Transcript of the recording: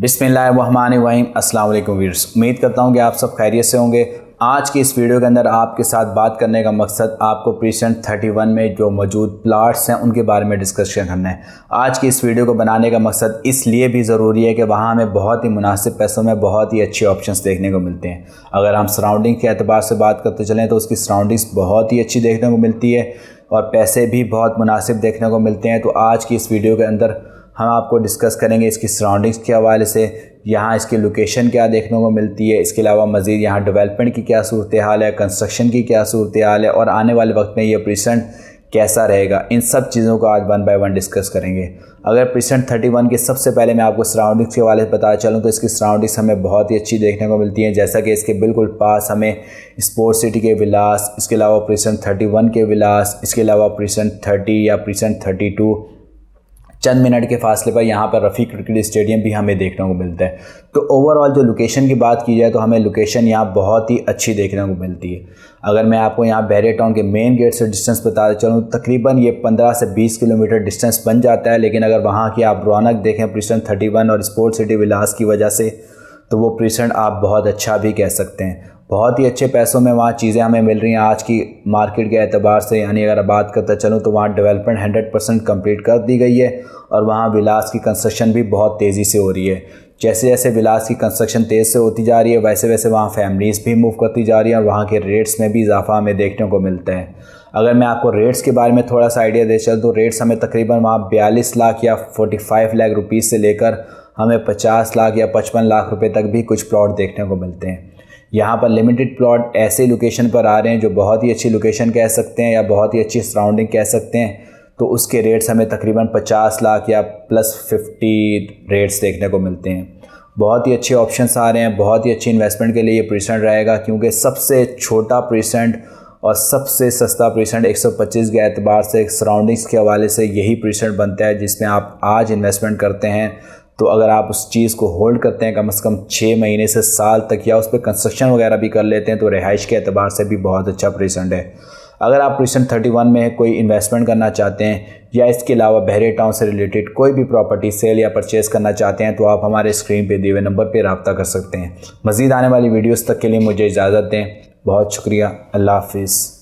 बिसमीम अल्लाम वीर्स उम्मीद करता हूँ कि आप सब खैरियत से होंगे आज की इस वीडियो के अंदर आपके साथ बात करने का मकसद आपको प्रीसेंट 31 में जो मौजूद प्लाट्स हैं उनके बारे में डिस्कशन करना है आज की इस वीडियो को बनाने का मकसद इसलिए भी ज़रूरी है कि वहाँ हमें बहुत ही मुनासिब पैसों में बहुत ही अच्छे ऑप्शंस देखने को मिलते हैं अगर हम सराउंडिंग के अतबार से बात करते चलें तो उसकी सराउंडिंग्स बहुत ही अच्छी देखने को मिलती है और पैसे भी बहुत मुनासिब देखने को मिलते हैं तो आज की इस वीडियो के अंदर हम आपको डिस्कस करेंगे इसकी सराउंडिंग्स के हवाले से यहाँ इसकी लोकेशन क्या देखने को मिलती है इसके अलावा मज़ीद यहाँ डेवलपमेंट की क्या सूरत हाल है कंस्ट्रक्शन की क्या सूरत हाल है और आने वाले वक्त में ये प्रीसेंट कैसा रहेगा इन सब चीज़ों को आज वन बाय वन डिस्कस करेंगे अगर प्रीसेंट थर्टी वन के सबसे पहले मैं आपको सराउंडिंग्स के हवाले से बता चलूँ तो इसकी सराउंडिंग्स हमें बहुत ही अच्छी देखने को मिलती हैं जैसा कि इसके बिल्कुल पास हमें स्पोर्ट्स सिटी के विलास इसके अलावा प्रीसेंट थर्टी वन के विलास इसके अलावा प्रीसेंट थर्टी या प्रीसेंट थर्टी टू चंद मिनट के फासले पर यहाँ पर रफ़ी क्रिकेट स्टेडियम भी हमें देखने को मिलता है तो ओवरऑल जो लोकेशन की बात की जाए तो हमें लोकेशन यहाँ बहुत ही अच्छी देखने को मिलती है अगर मैं आपको यहाँ बहरे टाउन के मेन गेट से डिस्टेंस बताते चलूँ तकरीबन ये 15 से 20 किलोमीटर डिस्टेंस बन जाता है लेकिन अगर वहाँ की आप रौनक देखें प्रीसन थर्टी और स्पोर्ट्स सिटी विलास की वजह से तो वो प्रीसेंट आप बहुत अच्छा भी कह सकते हैं बहुत ही अच्छे पैसों में वहाँ चीज़ें हमें मिल रही हैं आज की मार्केट के एतबार से यानी अगर बात करता चलूँ तो वहाँ डेवलपमेंट हंड्रेड परसेंट कम्प्लीट कर दी गई है और वहाँ विलास की कंस्ट्रक्शन भी बहुत तेज़ी से हो रही है जैसे जैसे विलास की कंस्ट्रक्शन तेज़ से होती जा रही है वैसे वैसे वहाँ फैमिलीज़ भी मूव करती जा रही हैं और वहाँ के रेट्स में भी इजाफा हमें देखने को मिलता है अगर मैं आपको रेट्स के बारे में थोड़ा सा आइडिया दे चल तो रेट्स हमें तकरीबन वहाँ बयालीस लाख या फोर्टी फाइव लाख रुपीज़ से लेकर हमें पचास लाख या पचपन लाख रुपये तक भी कुछ प्लॉट देखने को मिलते हैं यहाँ पर लिमिटेड प्लॉट ऐसे लोकेशन पर आ रहे हैं जो बहुत ही अच्छी लोकेशन कह सकते हैं या बहुत ही अच्छी सराउंडिंग कह सकते हैं तो उसके रेट्स हमें तकरीबन 50 लाख या प्लस 50 रेट्स देखने को मिलते हैं बहुत ही अच्छे ऑप्शन आ रहे हैं बहुत ही अच्छी इन्वेस्टमेंट के लिए ये प्रीसेंट रहेगा क्योंकि सबसे छोटा प्रीसेंट और सबसे सस्ता प्रीसेंट 125 के एतबार से सराउंडिंग्स के हवाले से यही प्रीसेंट बनता है जिसमें आप आज इन्वेस्टमेंट करते हैं तो अगर आप उस चीज़ को होल्ड करते हैं कम से कम छः महीने से साल तक या उस पर कंस्ट्रक्शन वगैरह भी कर लेते हैं तो रिहाइश के अतबार से भी बहुत अच्छा प्रेजेंट है अगर आप प्रेजेंट थर्टी वन में कोई इन्वेस्टमेंट करना चाहते हैं या इसके अलावा बहरे टाउन से रिलेटेड कोई भी प्रॉपर्टी सेल या परचेज़ करना चाहते हैं तो आप हमारे स्क्रीन पर दिए हुए नंबर पर रबता कर सकते हैं मज़ीद आने वाली वीडियोज़ तक के लिए मुझे इजाज़त दें बहुत शुक्रिया अल्लाह हाफिज़